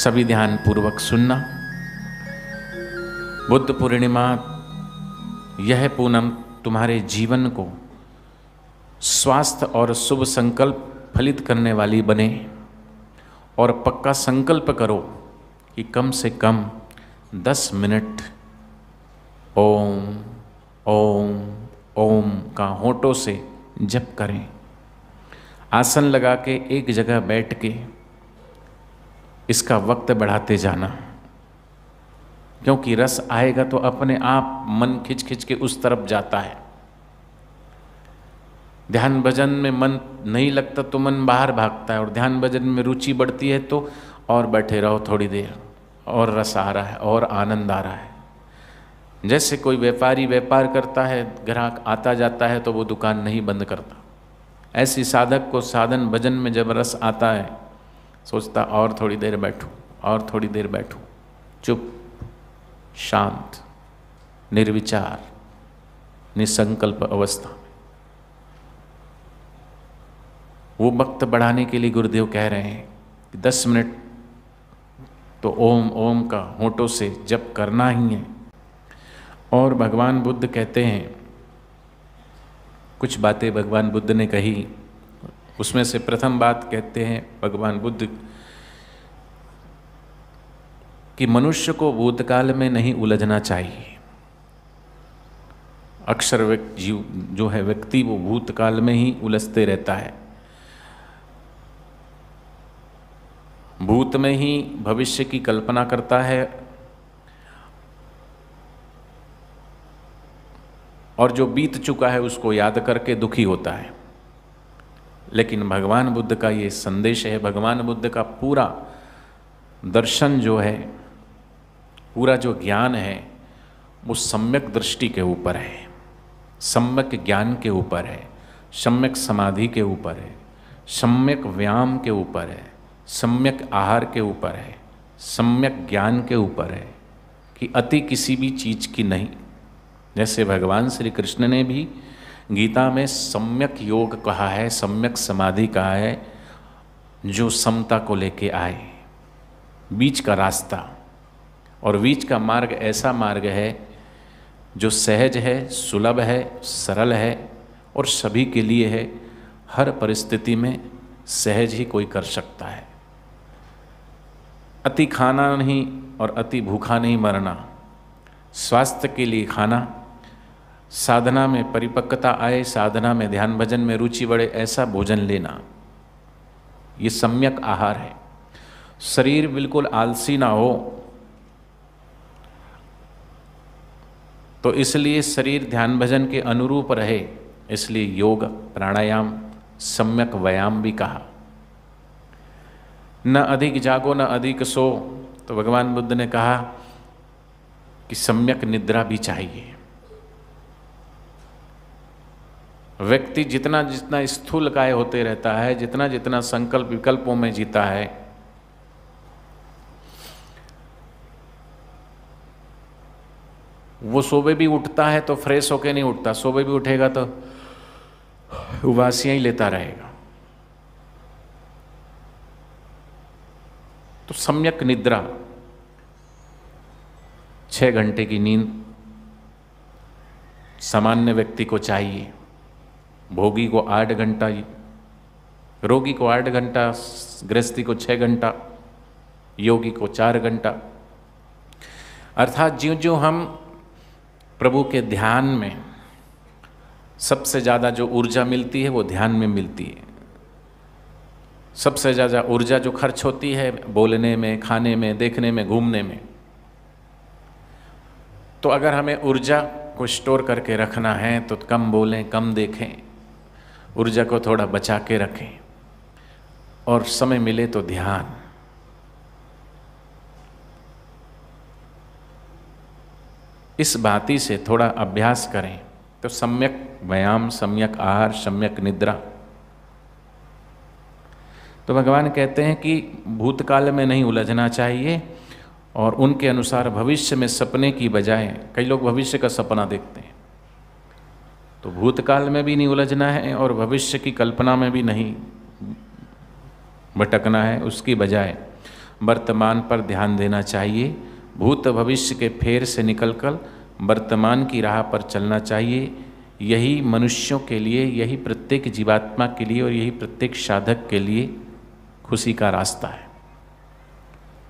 सभी ध्यान पूर्वक सुनना बुद्ध पूर्णिमा यह पूनम तुम्हारे जीवन को स्वास्थ्य और शुभ संकल्प फलित करने वाली बने और पक्का संकल्प करो कि कम से कम दस मिनट ओम ओम ओम का होठों से जप करें आसन लगा के एक जगह बैठ के इसका वक्त बढ़ाते जाना क्योंकि रस आएगा तो अपने आप मन खिंच खिंच के उस तरफ जाता है ध्यान भजन में मन नहीं लगता तो मन बाहर भागता है और ध्यान भजन में रुचि बढ़ती है तो और बैठे रहो थोड़ी देर और रस आ रहा है और आनंद आ रहा है जैसे कोई व्यापारी व्यापार करता है ग्राहक आता जाता है तो वो दुकान नहीं बंद करता ऐसी साधक को साधन भजन में जब रस आता है सोचता और थोड़ी देर बैठूं और थोड़ी देर बैठूं चुप शांत निर्विचार निसंकल्प अवस्था में वो वक्त बढ़ाने के लिए गुरुदेव कह रहे हैं कि दस मिनट तो ओम ओम का होठों से जप करना ही है और भगवान बुद्ध कहते हैं कुछ बातें भगवान बुद्ध ने कही उसमें से प्रथम बात कहते हैं भगवान बुद्ध कि मनुष्य को भूतकाल में नहीं उलझना चाहिए अक्सर जीव जो है व्यक्ति वो भूतकाल में ही उलझते रहता है भूत में ही भविष्य की कल्पना करता है और जो बीत चुका है उसको याद करके दुखी होता है लेकिन भगवान बुद्ध का ये संदेश है भगवान बुद्ध का पूरा दर्शन जो है पूरा जो ज्ञान है वो सम्यक दृष्टि के ऊपर है सम्यक ज्ञान के ऊपर है सम्यक समाधि के ऊपर है सम्यक व्यायाम के ऊपर है सम्यक आहार के ऊपर है सम्यक ज्ञान के ऊपर है कि अति किसी भी चीज़ की नहीं जैसे भगवान श्री कृष्ण ने भी गीता में सम्यक योग कहा है सम्यक समाधि कहा है जो समता को लेके आए बीच का रास्ता और बीच का मार्ग ऐसा मार्ग है जो सहज है सुलभ है सरल है और सभी के लिए है हर परिस्थिति में सहज ही कोई कर सकता है अति खाना नहीं और अति भूखा नहीं मरना स्वास्थ्य के लिए खाना साधना में परिपक्वता आए साधना में ध्यान भजन में रुचि बढ़े ऐसा भोजन लेना ये सम्यक आहार है शरीर बिल्कुल आलसी ना हो तो इसलिए शरीर ध्यान भजन के अनुरूप रहे इसलिए योग प्राणायाम सम्यक व्यायाम भी कहा न अधिक जागो न अधिक सो तो भगवान बुद्ध ने कहा कि सम्यक निद्रा भी चाहिए व्यक्ति जितना जितना स्थूल काय होते रहता है जितना जितना संकल्प विकल्पों में जीता है वो सुबह भी उठता है तो फ्रेश होके नहीं उठता सुबह भी उठेगा तो उबासियाँ ही लेता रहेगा तो सम्यक निद्रा छः घंटे की नींद सामान्य व्यक्ति को चाहिए भोगी को आठ घंटा ही रोगी को आठ घंटा गृहस्थी को छः घंटा योगी को चार घंटा अर्थात ज्यों ज्यों हम प्रभु के ध्यान में सबसे ज़्यादा जो ऊर्जा मिलती है वो ध्यान में मिलती है सबसे ज़्यादा ऊर्जा जो खर्च होती है बोलने में खाने में देखने में घूमने में तो अगर हमें ऊर्जा को स्टोर करके रखना है तो कम बोलें कम देखें ऊर्जा को थोड़ा बचा के रखें और समय मिले तो ध्यान इस बाती से थोड़ा अभ्यास करें तो सम्यक व्यायाम सम्यक आहार सम्यक निद्रा तो भगवान कहते हैं कि भूतकाल में नहीं उलझना चाहिए और उनके अनुसार भविष्य में सपने की बजाय कई लोग भविष्य का सपना देखते हैं तो भूतकाल में भी नहीं उलझना है और भविष्य की कल्पना में भी नहीं भटकना है उसकी बजाय वर्तमान पर ध्यान देना चाहिए भूत भविष्य के फेर से निकलकर वर्तमान की राह पर चलना चाहिए यही मनुष्यों के लिए यही प्रत्येक जीवात्मा के लिए और यही प्रत्येक साधक के लिए खुशी का रास्ता है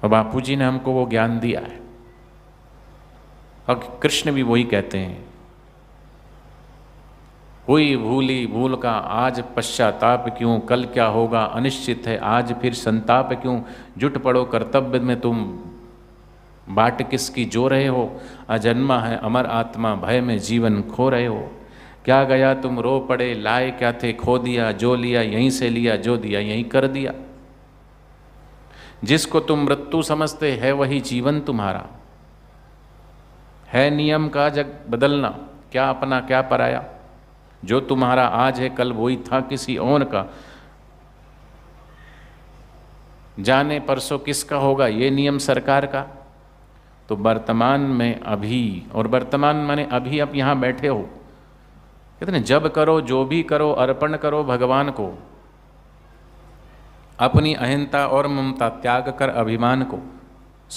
और बापू जी ने हमको वो ज्ञान दिया है और कृष्ण भी वही कहते हैं हुई भूली भूल का आज पश्चाताप क्यों कल क्या होगा अनिश्चित है आज फिर संताप क्यों जुट पड़ो कर्तव्य में तुम बाट किसकी जो रहे हो अजन्मा है अमर आत्मा भय में जीवन खो रहे हो क्या गया तुम रो पड़े लाए क्या थे खो दिया जो लिया यहीं से लिया जो दिया यहीं कर दिया जिसको तुम मृत्यु समझते है वही जीवन तुम्हारा है नियम का जग बदलना क्या अपना क्या पराया जो तुम्हारा आज है कल वही था किसी और का जाने परसों किसका होगा ये नियम सरकार का तो वर्तमान में अभी और वर्तमान माने अभी आप यहाँ बैठे हो कहते ना जब करो जो भी करो अर्पण करो भगवान को अपनी अहिंता और ममता त्याग कर अभिमान को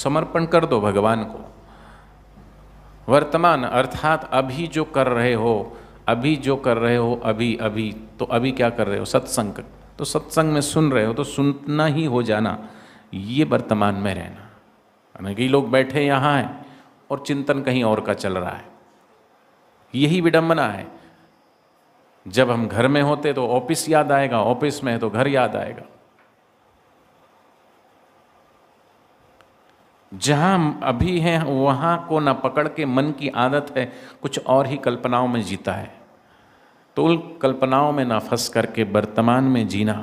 समर्पण कर दो भगवान को वर्तमान अर्थात अभी जो कर रहे हो अभी जो कर रहे हो अभी अभी तो अभी क्या कर रहे हो सत्संग तो सत्संग में सुन रहे हो तो सुनना ही हो जाना ये वर्तमान में रहना यानी कि लोग बैठे यहाँ हैं और चिंतन कहीं और का चल रहा है यही विडंबना है जब हम घर में होते तो ऑफिस याद आएगा ऑफिस में है तो घर याद आएगा जहाँ अभी हैं वहाँ को ना पकड़ के मन की आदत है कुछ और ही कल्पनाओं में जीता है तो उन कल्पनाओं में ना फंस करके वर्तमान में जीना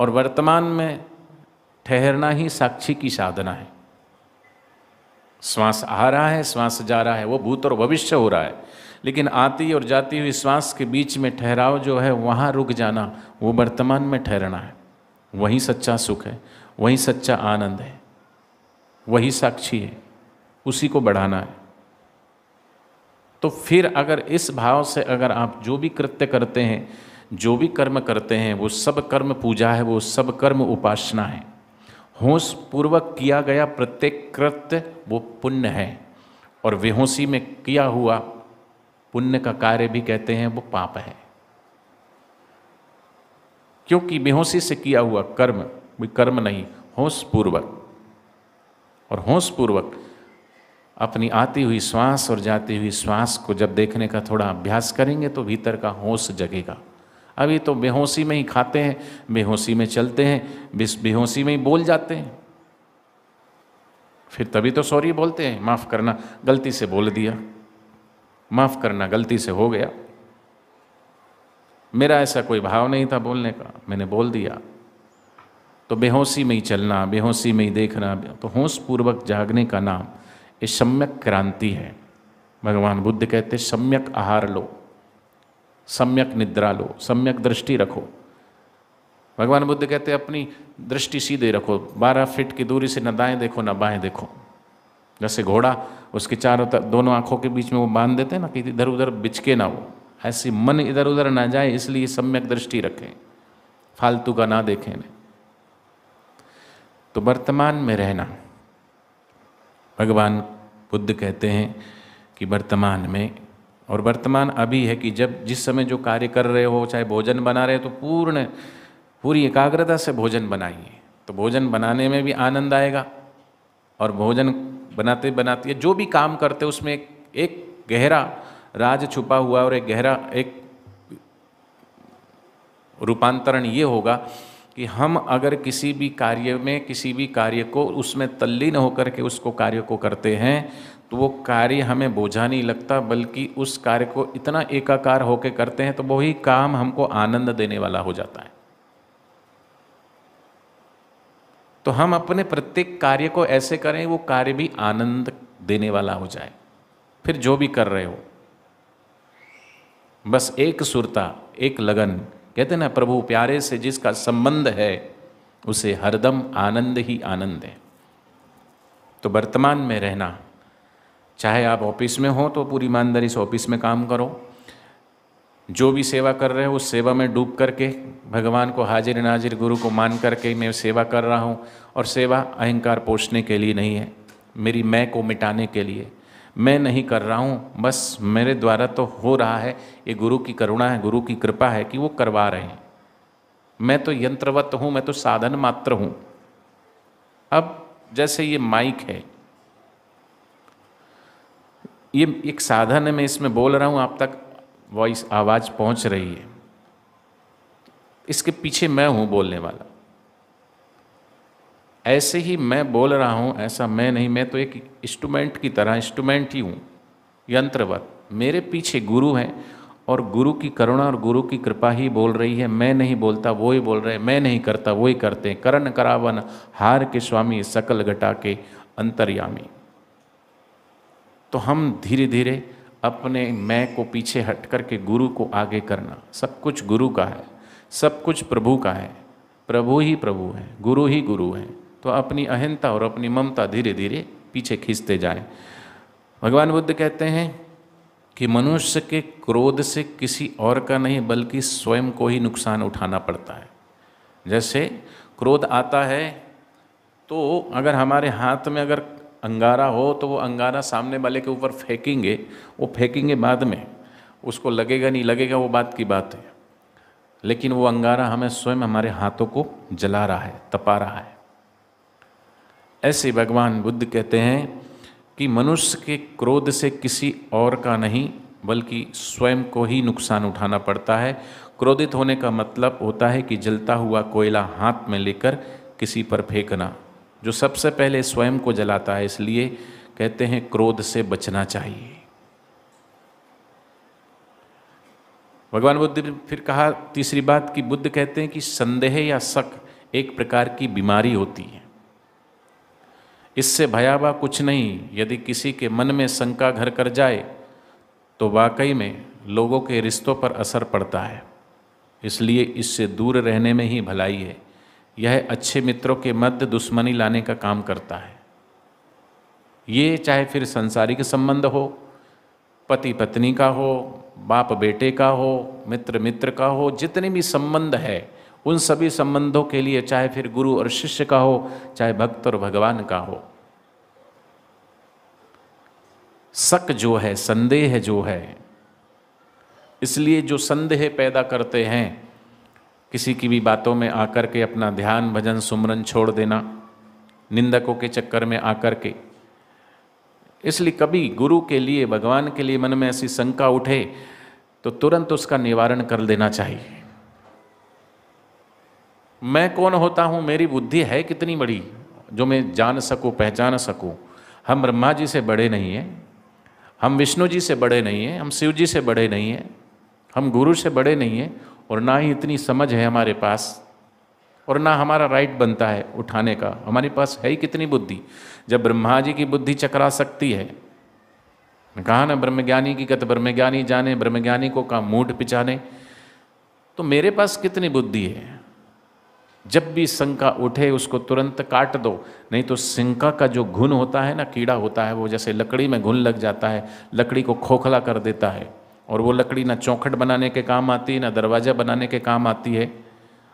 और वर्तमान में ठहरना ही साक्षी की साधना है श्वास आ रहा है श्वास जा रहा है वो भूत और भविष्य हो रहा है लेकिन आती और जाती हुई श्वास के बीच में ठहराव जो है वहाँ रुक जाना वो वर्तमान में ठहरना है वही सच्चा सुख है वही सच्चा आनंद है वही साक्षी है उसी को बढ़ाना है तो फिर अगर इस भाव से अगर आप जो भी कृत्य करते हैं जो भी कर्म करते हैं वो सब कर्म पूजा है वो सब कर्म उपासना है होश पूर्वक किया गया प्रत्येक कृत्य वो पुण्य है और विहोसी में किया हुआ पुण्य का कार्य भी कहते हैं वो पाप है क्योंकि बेहोशी से किया हुआ कर्म कोई कर्म नहीं होश पूर्वक और होश पूर्वक अपनी आती हुई श्वास और जाती हुई श्वास को जब देखने का थोड़ा अभ्यास करेंगे तो भीतर का होश जगेगा अभी तो बेहोशी में ही खाते हैं बेहोशी में चलते हैं बेहोशी में ही बोल जाते हैं फिर तभी तो सॉरी बोलते हैं माफ़ करना गलती से बोल दिया माफ़ करना गलती से हो गया मेरा ऐसा कोई भाव नहीं था बोलने का मैंने बोल दिया तो बेहोशी में ही चलना बेहोशी में ही देखना तो होश पूर्वक जागने का नाम ये सम्यक क्रांति है भगवान बुद्ध कहते सम्यक आहार लो सम्यक निद्रा लो सम्यक दृष्टि रखो भगवान बुद्ध कहते अपनी दृष्टि सीधे रखो बारह फीट की दूरी से न दाएं देखो न बाएं देखो जैसे घोड़ा उसके चारों तरफ दोनों आंखों के बीच में वो बांध देते हैं ना कि इधर उधर बिचके ना हो ऐसी मन इधर उधर ना जाए इसलिए सम्यक दृष्टि रखें फालतू का ना देखें तो वर्तमान में रहना भगवान बुद्ध कहते हैं कि वर्तमान में और वर्तमान अभी है कि जब जिस समय जो कार्य कर रहे हो चाहे भोजन बना रहे हो तो पूर्ण पूरी एकाग्रता से भोजन बनाइए तो भोजन बनाने में भी आनंद आएगा और भोजन बनाते बनाते जो भी काम करते उसमें एक, एक गहरा राज छुपा हुआ और एक गहरा एक रूपांतरण ये होगा कि हम अगर किसी भी कार्य में किसी भी कार्य को उसमें तल्लीन होकर के उसको कार्य को करते हैं तो वो कार्य हमें बोझा नहीं लगता बल्कि उस कार्य को इतना एकाकार होकर करते हैं तो वही काम हमको आनंद देने वाला हो जाता है तो हम अपने प्रत्येक कार्य को ऐसे करें वो कार्य भी आनंद देने वाला हो जाए फिर जो भी कर रहे हो बस एक सुरता एक लगन कहते ना प्रभु प्यारे से जिसका संबंध है उसे हरदम आनंद ही आनंद है तो वर्तमान में रहना चाहे आप ऑफिस में हो तो पूरी ईमानदारी से ऑफिस में काम करो जो भी सेवा कर रहे हो उस सेवा में डूब करके भगवान को हाजिर नाजिर गुरु को मान करके मैं सेवा कर रहा हूँ और सेवा अहंकार पोषने के लिए नहीं है मेरी मैं को मिटाने के लिए मैं नहीं कर रहा हूँ बस मेरे द्वारा तो हो रहा है ये गुरु की करुणा है गुरु की कृपा है कि वो करवा रहे हैं मैं तो यंत्रवत हूँ मैं तो साधन मात्र हूँ अब जैसे ये माइक है ये एक साधन है मैं इसमें बोल रहा हूँ आप तक वॉइस आवाज़ पहुँच रही है इसके पीछे मैं हूँ बोलने वाला ऐसे ही मैं बोल रहा हूँ ऐसा मैं नहीं मैं तो एक इंस्ट्रूमेंट की तरह इंस्ट्रूमेंट ही हूँ यंत्रवत मेरे पीछे गुरु हैं और गुरु की करुणा और गुरु की कृपा ही बोल रही है मैं नहीं बोलता वो ही बोल रहे हैं मैं नहीं करता वो ही करते हैं करण करावन हार के स्वामी सकल घटा के अंतर्यामी तो हम धीरे धीरे अपने मैं को पीछे हट कर के गुरु को आगे करना सब कुछ गुरु का है सब कुछ प्रभु का है प्रभु ही प्रभु है गुरु ही गुरु है तो अपनी अहिंता और अपनी ममता धीरे धीरे पीछे खींचते जाए भगवान बुद्ध कहते हैं कि मनुष्य के क्रोध से किसी और का नहीं बल्कि स्वयं को ही नुकसान उठाना पड़ता है जैसे क्रोध आता है तो अगर हमारे हाथ में अगर अंगारा हो तो वो अंगारा सामने वाले के ऊपर फेंकेंगे वो फेंकेंगे बाद में उसको लगेगा नहीं लगेगा वो बात की बात है लेकिन वो अंगारा हमें स्वयं हमारे हाथों को जला रहा है तपा रहा है ऐसे भगवान बुद्ध कहते हैं कि मनुष्य के क्रोध से किसी और का नहीं बल्कि स्वयं को ही नुकसान उठाना पड़ता है क्रोधित होने का मतलब होता है कि जलता हुआ कोयला हाथ में लेकर किसी पर फेंकना जो सबसे पहले स्वयं को जलाता है इसलिए कहते हैं क्रोध से बचना चाहिए भगवान बुद्ध ने फिर कहा तीसरी बात कि बुद्ध कहते हैं कि संदेह या शक एक प्रकार की बीमारी होती है इससे भयावह कुछ नहीं यदि किसी के मन में शंका घर कर जाए तो वाकई में लोगों के रिश्तों पर असर पड़ता है इसलिए इससे दूर रहने में ही भलाई है यह अच्छे मित्रों के मध्य दुश्मनी लाने का काम करता है ये चाहे फिर संसारिक संबंध हो पति पत्नी का हो बाप बेटे का हो मित्र मित्र का हो जितने भी संबंध है उन सभी संबंधों के लिए चाहे फिर गुरु और शिष्य का हो चाहे भक्त और भगवान का हो शक जो है संदेह जो है इसलिए जो संदेह पैदा करते हैं किसी की भी बातों में आकर के अपना ध्यान भजन सुमरन छोड़ देना निंदकों के चक्कर में आकर के इसलिए कभी गुरु के लिए भगवान के लिए मन में ऐसी शंका उठे तो तुरंत उसका निवारण कर देना चाहिए मैं कौन होता हूँ मेरी बुद्धि है कितनी बड़ी जो मैं जान सकूँ पहचान सकूँ हम ब्रह्मा जी से बड़े नहीं हैं हम विष्णु जी से बड़े नहीं हैं हम शिव जी से बड़े नहीं हैं हम गुरु से बड़े नहीं हैं और ना ही इतनी समझ है हमारे पास और ना हमारा राइट बनता है उठाने का हमारे पास है ही कितनी बुद्धि जब ब्रह्मा जी की बुद्धि चकरा सकती है कहा ना ब्रह्मज्ञानी की कत ब्रह्मज्ञानी जाने ब्रह्मज्ञानी को कहा मूड पिचाने तो मेरे पास कितनी बुद्धि है जब भी शंका उठे उसको तुरंत काट दो नहीं तो शंका का जो घुन होता है ना कीड़ा होता है वो जैसे लकड़ी में घुन लग जाता है लकड़ी को खोखला कर देता है और वो लकड़ी ना चौखट बनाने के काम आती है ना दरवाज़ा बनाने के काम आती है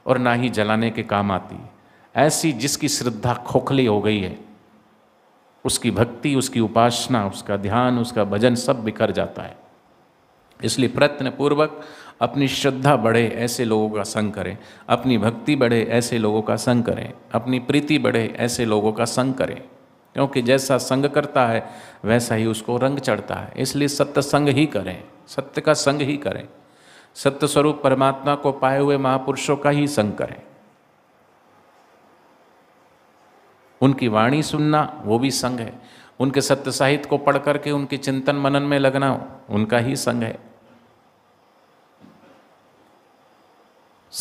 और ना ही जलाने के काम आती है ऐसी जिसकी श्रद्धा खोखली हो गई है उसकी भक्ति उसकी उपासना उसका ध्यान उसका भजन सब बिखर जाता है इसलिए प्रयत्न पूर्वक अपनी श्रद्धा बढ़े ऐसे लोगों का संग करें अपनी भक्ति बढ़े ऐसे लोगों का संग करें अपनी प्रीति बढ़े ऐसे लोगों का संग करें क्योंकि जैसा संग करता है वैसा ही उसको रंग चढ़ता है इसलिए सत्य संग ही करें सत्य का संग ही करें सत्य स्वरूप परमात्मा को पाए हुए महापुरुषों का ही संग करें उनकी वाणी सुनना वो भी संग है उनके सत्य साहित्य को पढ़ करके उनके चिंतन मनन में लगना उनका ही संग है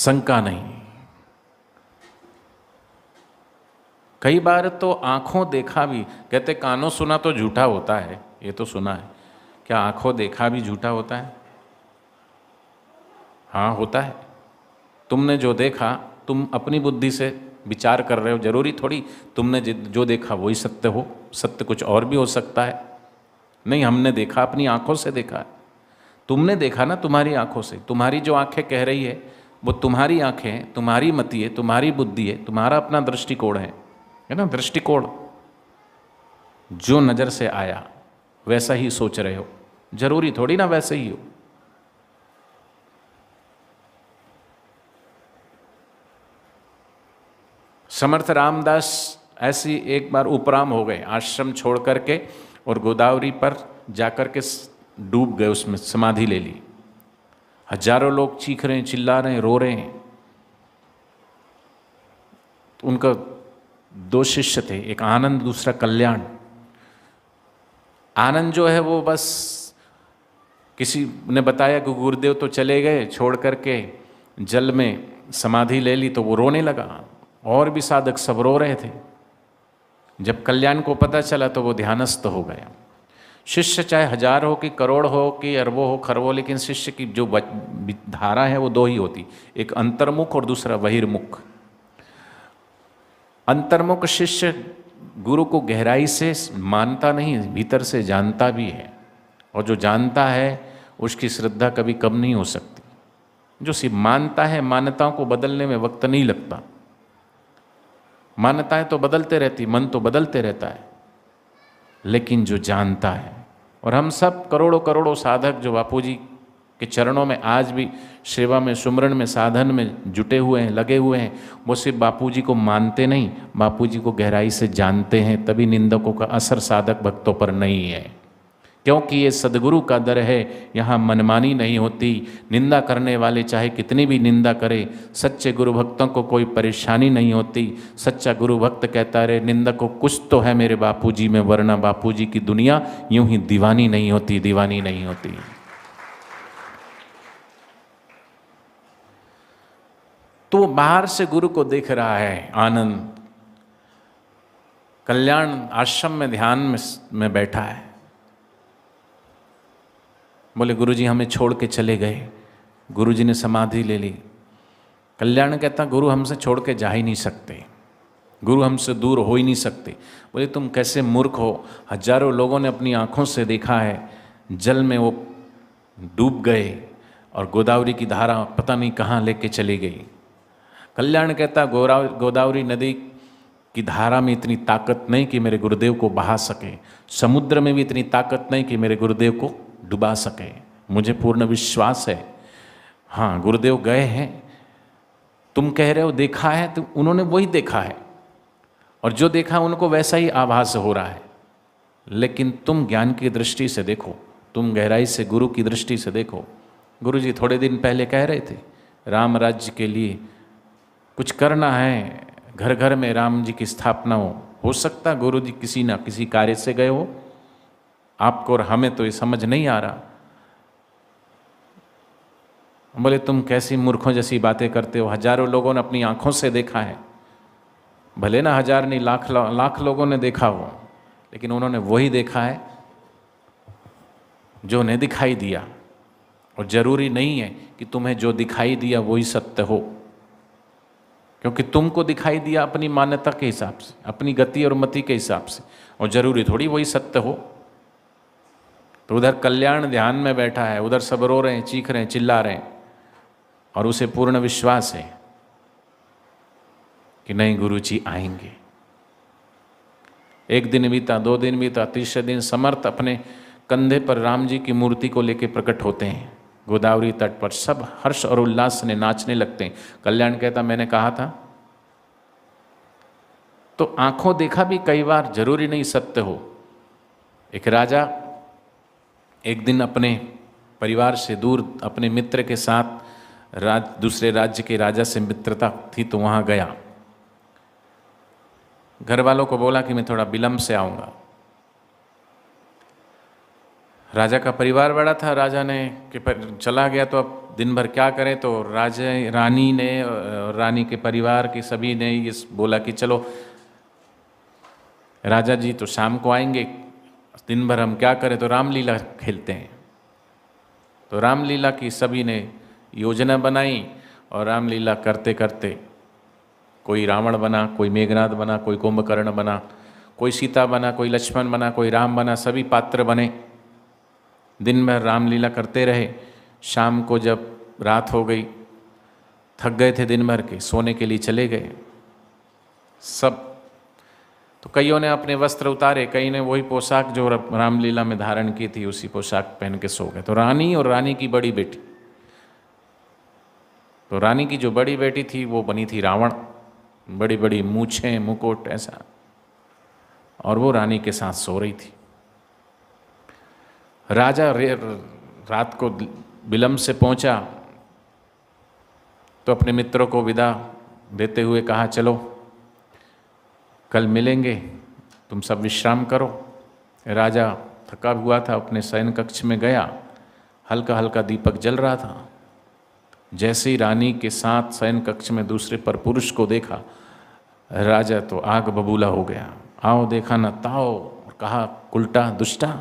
शंका नहीं कई बार तो आंखों देखा भी कहते कानों सुना तो झूठा होता है ये तो सुना है क्या आंखों देखा भी झूठा होता है हाँ होता है तुमने जो देखा तुम अपनी बुद्धि से विचार कर रहे हो जरूरी थोड़ी तुमने जो देखा वही सत्य हो सत्य कुछ और भी हो सकता है नहीं हमने देखा अपनी आंखों से देखा तुमने देखा ना तुम्हारी आंखों से तुम्हारी जो आंखें कह रही है वो तुम्हारी आँखें हैं तुम्हारी मति है तुम्हारी बुद्धि है तुम्हारा अपना दृष्टिकोण है है ना दृष्टिकोण जो नज़र से आया वैसा ही सोच रहे हो जरूरी थोड़ी ना वैसे ही हो समर्थ रामदास ऐसी एक बार उपराम हो गए आश्रम छोड़ करके और गोदावरी पर जाकर के डूब गए उसमें समाधि ले ली हजारों लोग चीख रहे हैं चिल्ला रहे हैं रो रहे हैं तो उनका दो शिष्य थे एक आनंद दूसरा कल्याण आनंद जो है वो बस किसी ने बताया कि गुरुदेव तो चले गए छोड़ करके जल में समाधि ले ली तो वो रोने लगा और भी साधक सब रो रहे थे जब कल्याण को पता चला तो वो ध्यानस्थ हो गया शिष्य चाहे हजार हो कि करोड़ हो कि अरबों हो खरबों लेकिन शिष्य की जो धारा है वो दो ही होती एक अंतर्मुख और दूसरा बहिर्मुख अंतर्मुख शिष्य गुरु को गहराई से मानता नहीं भीतर से जानता भी है और जो जानता है उसकी श्रद्धा कभी कम नहीं हो सकती जो सिर्फ मानता है मान्यताओं को बदलने में वक्त नहीं लगता मान्यताएं तो बदलते रहती मन तो बदलते रहता है लेकिन जो जानता है और हम सब करोड़ों करोड़ों साधक जो बापू जी के चरणों में आज भी सेवा में सुमरण में साधन में जुटे हुए हैं लगे हुए हैं वो सिर्फ बापू जी को मानते नहीं बापू जी को गहराई से जानते हैं तभी निंदकों का असर साधक भक्तों पर नहीं है क्योंकि ये सदगुरु का दर है यहाँ मनमानी नहीं होती निंदा करने वाले चाहे कितनी भी निंदा करे सच्चे गुरु भक्तों को कोई परेशानी नहीं होती सच्चा गुरु भक्त कहता रहे निंदा को कुछ तो है मेरे बापू जी में वरना बापू जी की दुनिया यूं ही दीवानी नहीं होती दीवानी नहीं होती तो वो बाहर से गुरु को देख रहा है आनंद कल्याण आश्रम में ध्यान में, में बैठा है बोले गुरुजी हमें छोड़ के चले गए गुरुजी ने समाधि ले ली कल्याण कहता गुरु हमसे छोड़ के जा ही नहीं सकते गुरु हमसे दूर हो ही नहीं सकते बोले तुम कैसे मूर्ख हो हजारों लोगों ने अपनी आँखों से देखा है जल में वो डूब गए और गोदावरी की धारा पता नहीं कहाँ लेके चली गई कल्याण कहता गोरा गोदावरी नदी की धारा में इतनी ताकत नहीं कि मेरे गुरुदेव को बहा सके समुद्र में भी इतनी ताकत नहीं कि मेरे गुरुदेव को डुबा सके मुझे पूर्ण विश्वास है हाँ गुरुदेव गए हैं तुम कह रहे हो देखा है तो उन्होंने वही देखा है और जो देखा उनको वैसा ही आभास हो रहा है लेकिन तुम ज्ञान की दृष्टि से देखो तुम गहराई से गुरु की दृष्टि से देखो गुरु जी थोड़े दिन पहले कह रहे थे राम राज्य के लिए कुछ करना है घर घर में राम जी की स्थापना हो हो सकता गुरु जी किसी ना किसी कार्य से गए हो आपको और हमें तो ये समझ नहीं आ रहा बोले तुम कैसी मूर्खों जैसी बातें करते हो हजारों लोगों ने अपनी आंखों से देखा है भले ना हजार नहीं लाख लाख लोगों ने देखा हो लेकिन उन्होंने वही देखा है जो उन्हें दिखाई दिया और ज़रूरी नहीं है कि तुम्हें जो दिखाई दिया वही सत्य हो क्योंकि तुमको दिखाई दिया अपनी मान्यता के हिसाब से अपनी गति और मति के हिसाब से और ज़रूरी थोड़ी वही सत्य हो तो उधर कल्याण ध्यान में बैठा है उधर सब रो रहे हैं चीख रहे हैं चिल्ला रहे हैं और उसे पूर्ण विश्वास है कि नहीं गुरु जी आएंगे एक दिन बीता दो दिन बीता तीसरे दिन समर्थ अपने कंधे पर राम जी की मूर्ति को लेकर प्रकट होते हैं गोदावरी तट पर सब हर्ष और उल्लास ने नाचने लगते हैं कल्याण कहता मैंने कहा था तो आंखों देखा भी कई बार जरूरी नहीं सत्य हो एक राजा एक दिन अपने परिवार से दूर अपने मित्र के साथ राज दूसरे राज्य के राजा से मित्रता थी तो वहाँ गया घर वालों को बोला कि मैं थोड़ा विलम्ब से आऊँगा राजा का परिवार बड़ा था राजा ने कि चला गया तो अब दिन भर क्या करें तो राजा रानी ने रानी के परिवार के सभी ने ये बोला कि चलो राजा जी तो शाम को आएंगे दिन भर हम क्या करें तो रामलीला खेलते हैं तो रामलीला की सभी ने योजना बनाई और रामलीला करते करते कोई रावण बना कोई मेघनाथ बना कोई कुंभकर्ण बना कोई सीता बना कोई लक्ष्मण बना कोई राम बना सभी पात्र बने दिन भर रामलीला करते रहे शाम को जब रात हो गई थक गए थे दिन भर के सोने के लिए चले गए सब तो कईयों ने अपने वस्त्र उतारे कई ने वही पोशाक जो रामलीला में धारण की थी उसी पोशाक पहन के सो गए तो रानी और रानी की बड़ी बेटी तो रानी की जो बड़ी बेटी थी वो बनी थी रावण बड़ी बड़ी मूछे मुकुट ऐसा और वो रानी के साथ सो रही थी राजा रात को विलम्ब से पहुंचा तो अपने मित्रों को विदा देते हुए कहा चलो कल मिलेंगे तुम सब विश्राम करो राजा थका हुआ था अपने शयन कक्ष में गया हल्का हल्का दीपक जल रहा था जैसे ही रानी के साथ शयन कक्ष में दूसरे पर पुरुष को देखा राजा तो आग बबूला हो गया आओ देखा न ताओ और कहा उल्टा दुष्टा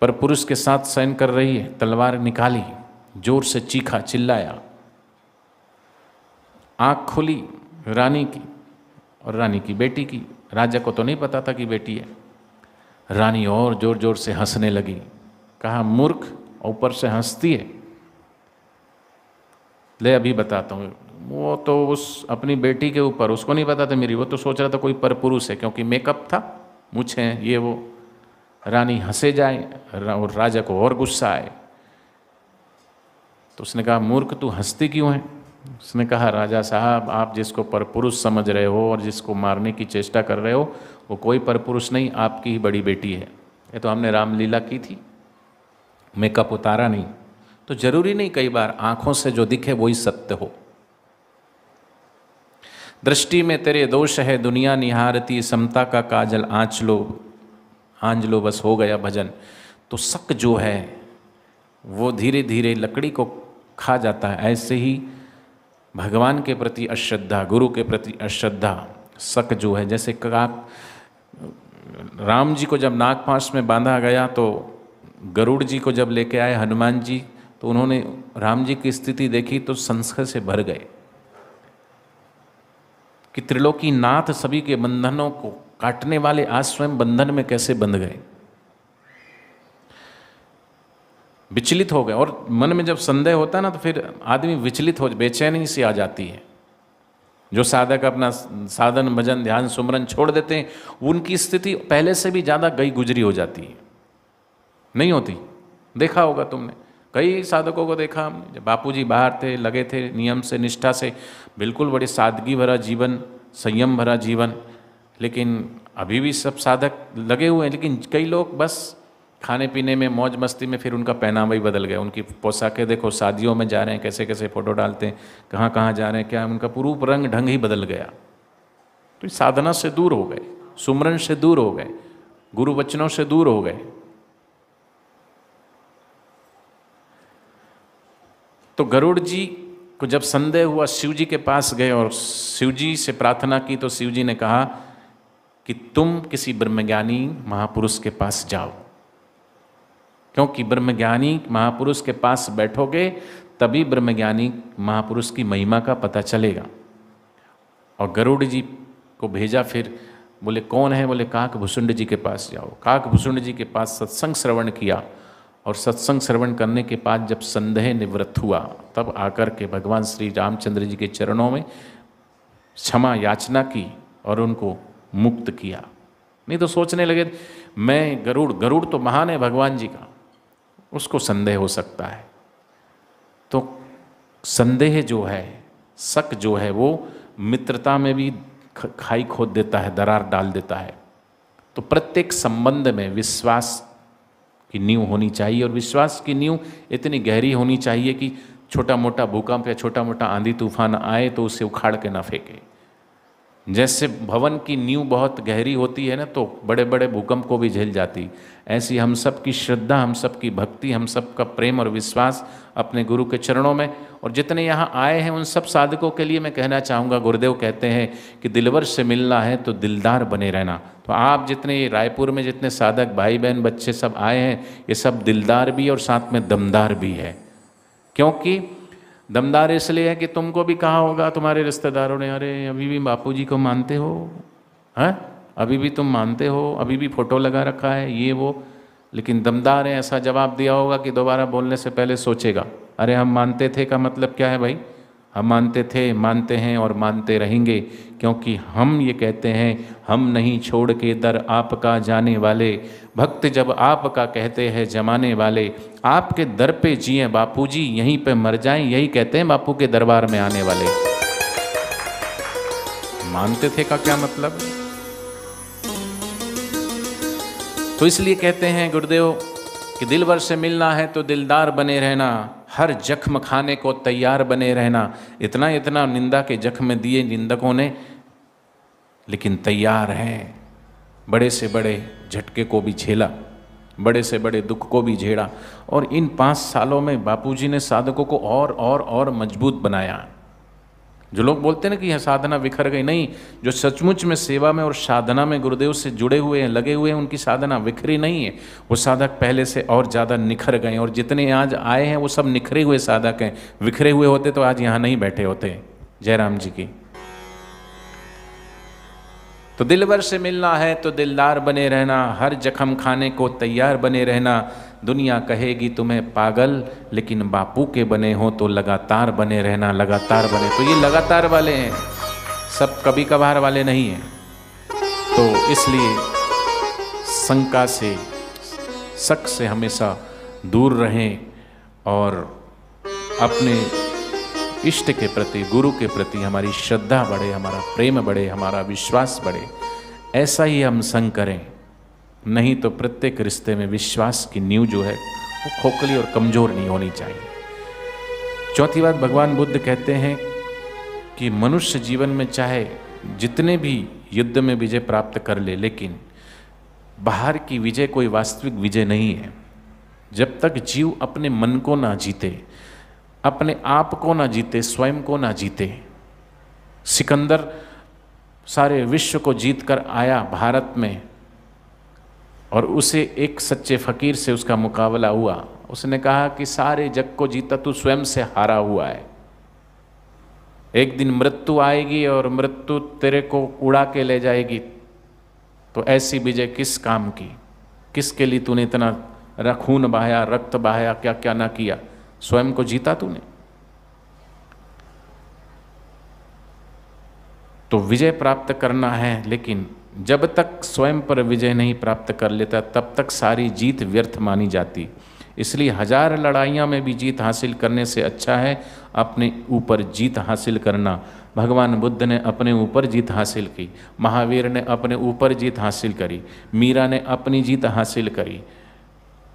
पर पुरुष के साथ शयन कर रही है तलवार निकाली जोर से चीखा चिल्लाया आँख खुली रानी की और रानी की बेटी की राजा को तो नहीं पता था कि बेटी है रानी और जोर जोर से हंसने लगी कहा मूर्ख ऊपर से हंसती है ले अभी बताता हूँ वो तो उस अपनी बेटी के ऊपर उसको नहीं पता था मेरी वो तो सोच रहा था कोई पर पुरुष है क्योंकि मेकअप था मुझे ये वो रानी हंसे जाए और राजा को और गुस्सा आए तो उसने कहा मूर्ख तू हंसती क्यों है उसने कहा राजा साहब आप जिसको परपुरुष समझ रहे हो और जिसको मारने की चेष्टा कर रहे हो वो कोई परपुरुष नहीं आपकी ही बड़ी बेटी है ये तो हमने रामलीला की थी मेकअप उतारा नहीं तो जरूरी नहीं कई बार आंखों से जो दिखे वही सत्य हो दृष्टि में तेरे दोष है दुनिया निहारती समता का काजल आँच लो आंज लो बस हो गया भजन तो शक जो है वो धीरे धीरे लकड़ी को खा जाता है ऐसे ही भगवान के प्रति अश्रद्धा गुरु के प्रति अश्रद्धा शक जो है जैसे आप राम जी को जब नागपास में बांधा गया तो गरुड़ जी को जब लेके आए हनुमान जी तो उन्होंने राम जी की स्थिति देखी तो संस्कार से भर गए कि त्रिलोकी नाथ सभी के बंधनों को काटने वाले आज स्वयं बंधन में कैसे बंध गए विचलित हो गए और मन में जब संदेह होता है ना तो फिर आदमी विचलित हो बेचैनी सी आ जाती है जो साधक अपना साधन भजन ध्यान सुमरन छोड़ देते हैं उनकी स्थिति पहले से भी ज़्यादा गई गुजरी हो जाती है नहीं होती देखा होगा तुमने कई साधकों को देखा जब बापू जी बाहर थे लगे थे नियम से निष्ठा से बिल्कुल बड़ी सादगी भरा जीवन संयम भरा जीवन लेकिन अभी भी सब साधक लगे हुए हैं लेकिन कई लोग बस खाने पीने में मौज मस्ती में फिर उनका पहनावा ही बदल गया उनकी पोशाकें देखो शादियों में जा रहे हैं कैसे कैसे फ़ोटो डालते हैं कहाँ कहाँ जा रहे हैं क्या उनका पूर्व रंग ढंग ही बदल गया तो साधना से दूर हो गए सुमरन से दूर हो गए गुरु वचनों से दूर हो गए तो गरुड़ जी को जब संदेह हुआ शिव जी के पास गए और शिव जी से प्रार्थना की तो शिव जी ने कहा कि तुम किसी ब्रह्मज्ञानी महापुरुष के पास जाओ क्योंकि ब्रह्मज्ञानी महापुरुष के पास बैठोगे तभी ब्रह्मज्ञानी महापुरुष की महिमा का पता चलेगा और गरुड़ जी को भेजा फिर बोले कौन है बोले काक भुसुंड जी के पास जाओ काक भुसुंड जी के पास सत्संग श्रवण किया और सत्संग श्रवण करने के बाद जब संदेह निवृत्त हुआ तब आकर के भगवान श्री रामचंद्र जी के चरणों में क्षमा याचना की और उनको मुक्त किया नहीं तो सोचने लगे मैं गरुड़ गरुड़ तो महान है भगवान जी का उसको संदेह हो सकता है तो संदेह जो है शक जो है वो मित्रता में भी खाई खोद देता है दरार डाल देता है तो प्रत्येक संबंध में विश्वास की नींव होनी चाहिए और विश्वास की नींव इतनी गहरी होनी चाहिए कि छोटा मोटा भूकंप या छोटा मोटा आंधी तूफान आए तो उसे उखाड़ के ना फेंके जैसे भवन की नींव बहुत गहरी होती है ना तो बड़े बड़े भूकंप को भी झेल जाती ऐसी हम सब की श्रद्धा हम सब की भक्ति हम सब का प्रेम और विश्वास अपने गुरु के चरणों में और जितने यहाँ आए हैं उन सब साधकों के लिए मैं कहना चाहूँगा गुरुदेव कहते हैं कि दिलवर से मिलना है तो दिलदार बने रहना तो आप जितने रायपुर में जितने साधक भाई बहन बच्चे सब आए हैं ये सब दिलदार भी और साथ में दमदार भी है क्योंकि दमदार इसलिए है कि तुमको भी कहा होगा तुम्हारे रिश्तेदारों ने अरे अभी भी बापू को मानते हो हैं अभी भी तुम मानते हो अभी भी फ़ोटो लगा रखा है ये वो लेकिन दमदार है ऐसा जवाब दिया होगा कि दोबारा बोलने से पहले सोचेगा अरे हम मानते थे का मतलब क्या है भाई हम मानते थे मानते हैं और मानते रहेंगे क्योंकि हम ये कहते हैं हम नहीं छोड़ के दर आपका जाने वाले भक्त जब आपका कहते हैं जमाने वाले आपके दर पे जिए बापूजी यहीं पे मर जाएं यही कहते हैं बापू के दरबार में आने वाले मानते थे का क्या मतलब तो इसलिए कहते हैं गुरुदेव कि दिलवर से मिलना है तो दिलदार बने रहना हर जख्म खाने को तैयार बने रहना इतना इतना निंदा के जख्म दिए निंदकों ने लेकिन तैयार हैं बड़े से बड़े झटके को भी झेला बड़े से बड़े दुख को भी झेड़ा और इन पाँच सालों में बापूजी ने साधकों को और और और मजबूत बनाया जो लोग बोलते हैं ना कि यह साधना बिखर गई नहीं जो सचमुच में सेवा में और साधना में गुरुदेव से जुड़े हुए हैं लगे हुए हैं उनकी साधना बिखरी नहीं है वो साधक पहले से और ज़्यादा निखर गए और जितने आज आए हैं वो सब निखरे हुए साधक हैं बिखरे हुए होते तो आज यहाँ नहीं बैठे होते जयराम जी की तो दिलवर से मिलना है तो दिलदार बने रहना हर जख्म खाने को तैयार बने रहना दुनिया कहेगी तुम्हें पागल लेकिन बापू के बने हो तो लगातार बने रहना लगातार बने तो ये लगातार वाले हैं सब कभी कभार वाले नहीं हैं तो इसलिए शंका से शक से हमेशा दूर रहें और अपने इष्ट के प्रति गुरु के प्रति हमारी श्रद्धा बढ़े हमारा प्रेम बढ़े हमारा विश्वास बढ़े ऐसा ही हम संग करें नहीं तो प्रत्येक रिश्ते में विश्वास की नींव जो है वो खोखली और कमज़ोर नहीं होनी चाहिए चौथी बात भगवान बुद्ध कहते हैं कि मनुष्य जीवन में चाहे जितने भी युद्ध में विजय प्राप्त कर ले लेकिन बाहर की विजय कोई वास्तविक विजय नहीं है जब तक जीव अपने मन को ना जीते अपने आप को ना जीते स्वयं को ना जीते सिकंदर सारे विश्व को जीत कर आया भारत में और उसे एक सच्चे फकीर से उसका मुकाबला हुआ उसने कहा कि सारे जग को जीता तू स्वयं से हारा हुआ है एक दिन मृत्यु आएगी और मृत्यु तेरे को उड़ा के ले जाएगी तो ऐसी विजय किस काम की किसके लिए तूने इतना खून बहाया रक्त बहाया क्या क्या ना किया स्वयं को जीता तूने तो विजय प्राप्त करना है लेकिन जब तक स्वयं पर विजय नहीं प्राप्त कर लेता तब तक सारी जीत व्यर्थ मानी जाती इसलिए हजार लड़ाइयाँ में भी जीत हासिल करने से अच्छा है अपने ऊपर जीत हासिल करना भगवान बुद्ध ने अपने ऊपर जीत हासिल की महावीर ने अपने ऊपर जीत हासिल करी मीरा ने अपनी जीत हासिल करी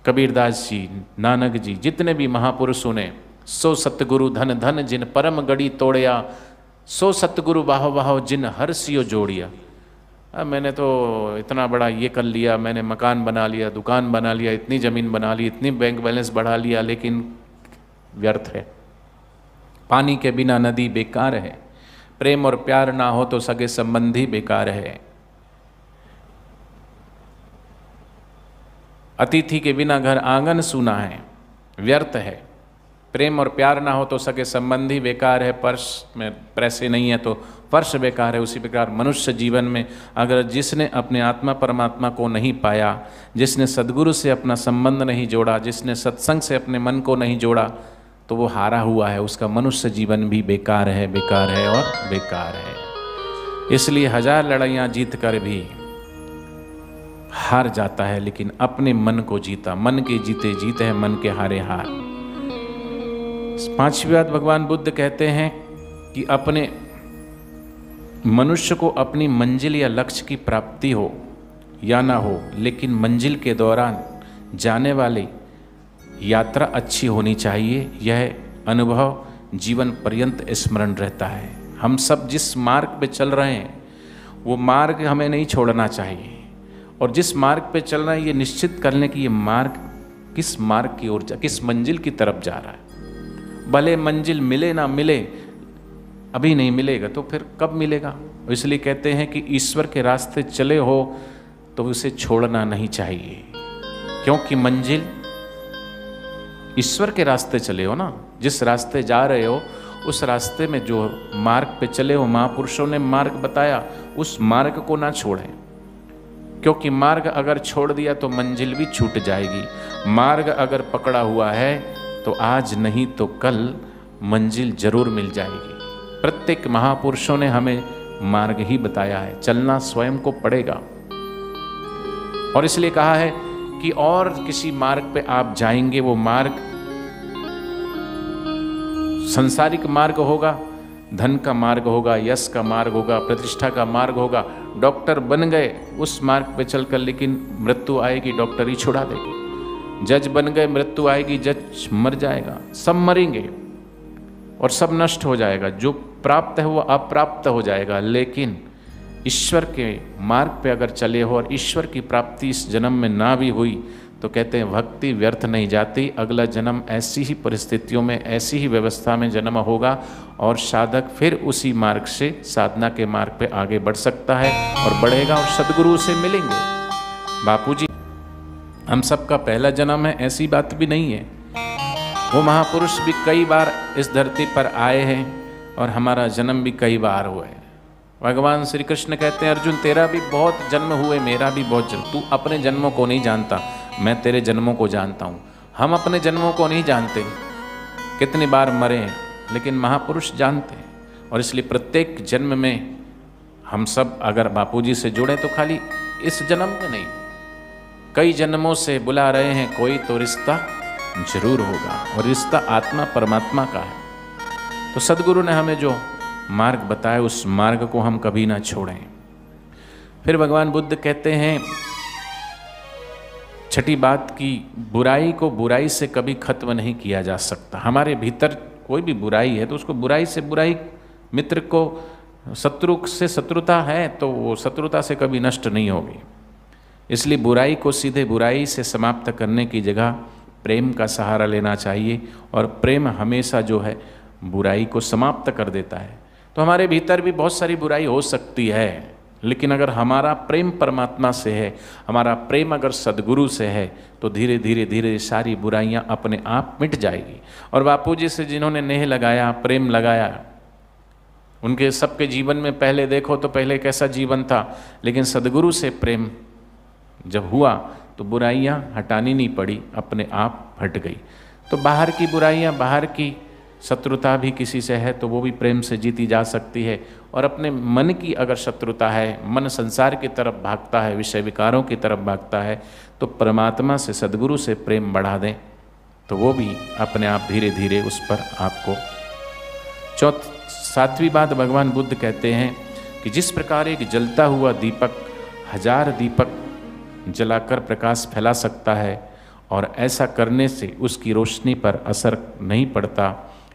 कबीरदास जी नानक जी जितने भी महापुरुषों ने सो सतगुरु धन धन जिन परम गढ़ी तोड़िया सो सतगुरु बाहो बाह जिन हर सियो जोड़िया अब मैंने तो इतना बड़ा ये कर लिया मैंने मकान बना लिया दुकान बना लिया इतनी ज़मीन बना ली इतनी बैंक बैलेंस बढ़ा लिया लेकिन व्यर्थ है पानी के बिना नदी बेकार है प्रेम और प्यार ना हो तो सगे संबंधी बेकार है अतिथि के बिना घर आंगन सुना है व्यर्थ है प्रेम और प्यार ना हो तो सके संबंधी बेकार है पर्स में पैसे नहीं है तो पर्स बेकार है उसी प्रकार मनुष्य जीवन में अगर जिसने अपने आत्मा परमात्मा को नहीं पाया जिसने सदगुरु से अपना संबंध नहीं जोड़ा जिसने सत्संग से अपने मन को नहीं जोड़ा तो वो हारा हुआ है उसका मनुष्य जीवन भी बेकार है बेकार है और बेकार है इसलिए हजार लड़ाइयाँ जीत कर भी हार जाता है लेकिन अपने मन को जीता मन के जीते जीत है मन के हारे हार पांचवी बात भगवान बुद्ध कहते हैं कि अपने मनुष्य को अपनी मंजिल या लक्ष्य की प्राप्ति हो या ना हो लेकिन मंजिल के दौरान जाने वाली यात्रा अच्छी होनी चाहिए यह अनुभव जीवन पर्यंत स्मरण रहता है हम सब जिस मार्ग पे चल रहे हैं वो मार्ग हमें नहीं छोड़ना चाहिए और जिस मार्ग पे चल रहा है ये निश्चित कर लें कि ये मार्ग किस मार्ग की ओर किस मंजिल की तरफ जा रहा है भले मंजिल मिले ना मिले अभी नहीं मिलेगा तो फिर कब मिलेगा इसलिए कहते हैं कि ईश्वर के रास्ते चले हो तो उसे छोड़ना नहीं चाहिए क्योंकि मंजिल ईश्वर के रास्ते चले हो ना जिस रास्ते जा रहे हो उस रास्ते में जो मार्ग पे चले हो महापुरुषों ने मार्ग बताया उस मार्ग को ना छोड़ें क्योंकि मार्ग अगर छोड़ दिया तो मंजिल भी छूट जाएगी मार्ग अगर पकड़ा हुआ है तो आज नहीं तो कल मंजिल जरूर मिल जाएगी प्रत्येक महापुरुषों ने हमें मार्ग ही बताया है चलना स्वयं को पड़ेगा और इसलिए कहा है कि और किसी मार्ग पे आप जाएंगे वो मार्ग संसारिक मार्ग होगा धन का मार्ग होगा यश का मार्ग होगा प्रतिष्ठा का मार्ग होगा डॉक्टर बन गए उस मार्ग चल चलकर लेकिन मृत्यु आएगी डॉक्टर ही छुड़ा देगी जज बन गए मृत्यु आएगी जज मर जाएगा सब मरेंगे और सब नष्ट हो जाएगा जो प्राप्त है वो अप्राप्त हो जाएगा लेकिन ईश्वर के मार्ग पे अगर चले हो और ईश्वर की प्राप्ति इस जन्म में ना भी हुई तो कहते हैं भक्ति व्यर्थ नहीं जाती अगला जन्म ऐसी ही परिस्थितियों में ऐसी ही व्यवस्था में जन्म होगा और साधक फिर उसी मार्ग से साधना के मार्ग पे आगे बढ़ सकता है और बढ़ेगा और सदगुरु से मिलेंगे बापू जी हम सबका पहला जन्म है ऐसी बात भी नहीं है वो महापुरुष भी कई बार इस धरती पर आए हैं और हमारा जन्म भी कई बार हुआ है भगवान श्री कृष्ण कहते हैं अर्जुन तेरा भी बहुत जन्म हुए मेरा भी बहुत जन्म तू अपने जन्मों को नहीं जानता मैं तेरे जन्मों को जानता हूँ हम अपने जन्मों को नहीं जानते कितनी बार मरे हैं लेकिन महापुरुष जानते हैं और इसलिए प्रत्येक जन्म में हम सब अगर बापूजी से जुड़े तो खाली इस जन्म में नहीं कई जन्मों से बुला रहे हैं कोई तो रिश्ता जरूर होगा और रिश्ता आत्मा परमात्मा का है तो सदगुरु ने हमें जो मार्ग बताया उस मार्ग को हम कभी ना छोड़ें फिर भगवान बुद्ध कहते हैं छठी बात की बुराई को बुराई से कभी ख़त्म नहीं किया जा सकता हमारे भीतर कोई भी बुराई है तो उसको बुराई से बुराई मित्र को शत्रु से शत्रुता है तो वो शत्रुता से कभी नष्ट नहीं होगी इसलिए बुराई को सीधे बुराई से समाप्त करने की जगह प्रेम का सहारा लेना चाहिए और प्रेम हमेशा जो है बुराई को समाप्त कर देता है तो हमारे भीतर भी बहुत सारी बुराई हो सकती है लेकिन अगर हमारा प्रेम परमात्मा से है हमारा प्रेम अगर सदगुरु से है तो धीरे धीरे धीरे सारी बुराइयां अपने आप मिट जाएगी और बापू जी से जिन्होंने नेह लगाया प्रेम लगाया उनके सबके जीवन में पहले देखो तो पहले कैसा जीवन था लेकिन सदगुरु से प्रेम जब हुआ तो बुराइयां हटानी नहीं पड़ी अपने आप हट गई तो बाहर की बुराइयां बाहर की शत्रुता भी किसी से है तो वो भी प्रेम से जीती जा सकती है और अपने मन की अगर शत्रुता है मन संसार की तरफ भागता है विषय विकारों की तरफ भागता है तो परमात्मा से सदगुरु से प्रेम बढ़ा दें तो वो भी अपने आप धीरे धीरे उस पर आपको चौथ सातवीं बात भगवान बुद्ध कहते हैं कि जिस प्रकार एक जलता हुआ दीपक हजार दीपक जलाकर प्रकाश फैला सकता है और ऐसा करने से उसकी रोशनी पर असर नहीं पड़ता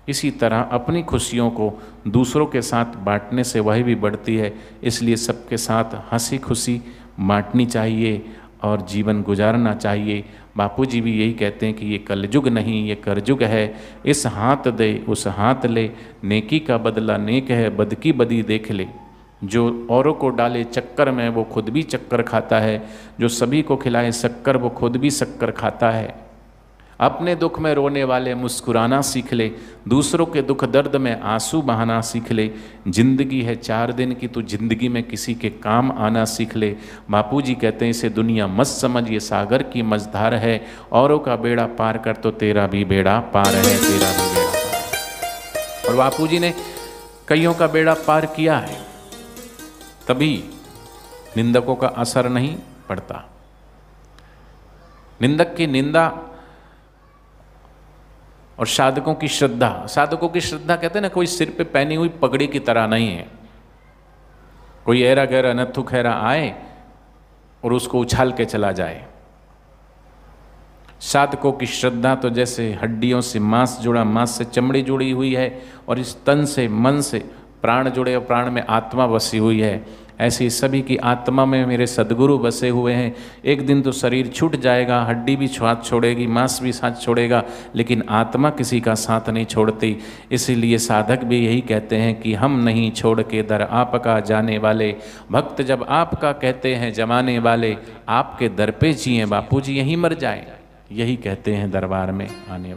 इसी तरह अपनी खुशियों को दूसरों के साथ बांटने से वह भी बढ़ती है इसलिए सबके साथ हंसी खुशी बांटनी चाहिए और जीवन गुजारना चाहिए बापूजी भी यही कहते हैं कि ये कलयुग नहीं ये करयुग है इस हाथ दे उस हाथ ले नेकी का बदला नेक है बदकी बदी देख ले जो औरों को डाले चक्कर में वो खुद भी चक्कर खाता है जो सभी को खिलाए शक्कर वो खुद भी शक्कर खाता है अपने दुख में रोने वाले मुस्कुराना सीख ले दूसरों के दुख दर्द में आंसू बहाना सीख ले जिंदगी है चार दिन की तो जिंदगी में किसी के काम आना सीख ले बापू जी कहते हैं इसे दुनिया मत समझ ये सागर की मझधार है औरों का बेड़ा पार कर तो तेरा भी बेड़ा पार है तेरा भी बेड़ा पार और बापू जी ने कईयों का बेड़ा पार किया है तभी निंदकों का असर नहीं पड़ता निंदक की निंदा और साधकों की श्रद्धा साधकों की श्रद्धा कहते हैं ना कोई सिर पे पहनी हुई पगड़ी की तरह नहीं है कोई ऐरा गहरा नथु खैरा आए और उसको उछाल के चला जाए साधकों की श्रद्धा तो जैसे हड्डियों से मांस जुड़ा मांस से चमड़ी जुड़ी हुई है और इस तन से मन से प्राण जुड़े और प्राण में आत्मा बसी हुई है ऐसी सभी की आत्मा में मेरे सदगुरु बसे हुए हैं एक दिन तो शरीर छूट जाएगा हड्डी भी साथ छोड़ेगी मांस भी साथ छोड़ेगा लेकिन आत्मा किसी का साथ नहीं छोड़ती इसीलिए साधक भी यही कहते हैं कि हम नहीं छोड़ के दर आपका जाने वाले भक्त जब आपका कहते हैं जमाने वाले आपके दर पे जिए बापू जी यहीं मर जाए यही कहते हैं दरबार में आने वाले